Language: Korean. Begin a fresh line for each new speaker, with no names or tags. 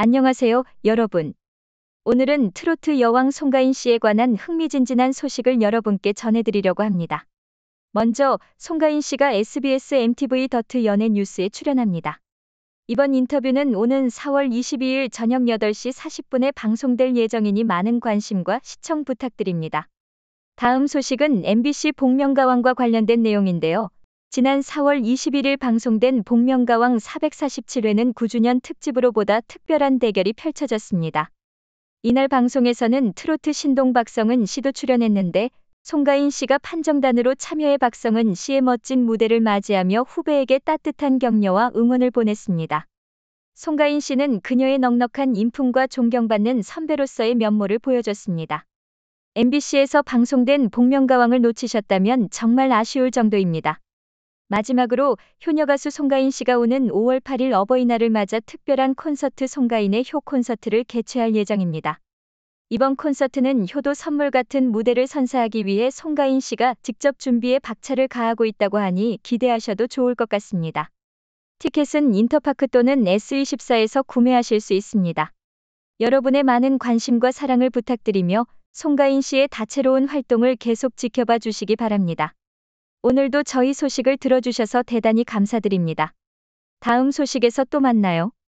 안녕하세요, 여러분. 오늘은 트로트 여왕 송가인 씨에 관한 흥미진진한 소식을 여러분께 전해드리려고 합니다. 먼저 송가인 씨가 SBS MTV 더트 연예 뉴스에 출연합니다. 이번 인터뷰는 오는 4월 22일 저녁 8시 40분에 방송될 예정이니 많은 관심과 시청 부탁드립니다. 다음 소식은 MBC 복면가왕과 관련된 내용인데요. 지난 4월 21일 방송된 복면가왕 447회는 9주년 특집으로 보다 특별한 대결이 펼쳐졌습니다. 이날 방송에서는 트로트 신동 박성은 씨도 출연했는데 송가인 씨가 판정단으로 참여해 박성은 씨의 멋진 무대를 맞이하며 후배에게 따뜻한 격려와 응원을 보냈습니다. 송가인 씨는 그녀의 넉넉한 인품과 존경받는 선배로서의 면모를 보여줬습니다. MBC에서 방송된 복면가왕을 놓치셨다면 정말 아쉬울 정도입니다. 마지막으로 효녀가수 송가인 씨가 오는 5월 8일 어버이날을 맞아 특별한 콘서트 송가인의 효 콘서트를 개최할 예정입니다. 이번 콘서트는 효도 선물 같은 무대를 선사하기 위해 송가인 씨가 직접 준비해 박차를 가하고 있다고 하니 기대하셔도 좋을 것 같습니다. 티켓은 인터파크 또는 S24에서 구매하실 수 있습니다. 여러분의 많은 관심과 사랑을 부탁드리며 송가인 씨의 다채로운 활동을 계속 지켜봐 주시기 바랍니다. 오늘도 저희 소식을 들어주셔서 대단히 감사드립니다. 다음 소식에서 또 만나요.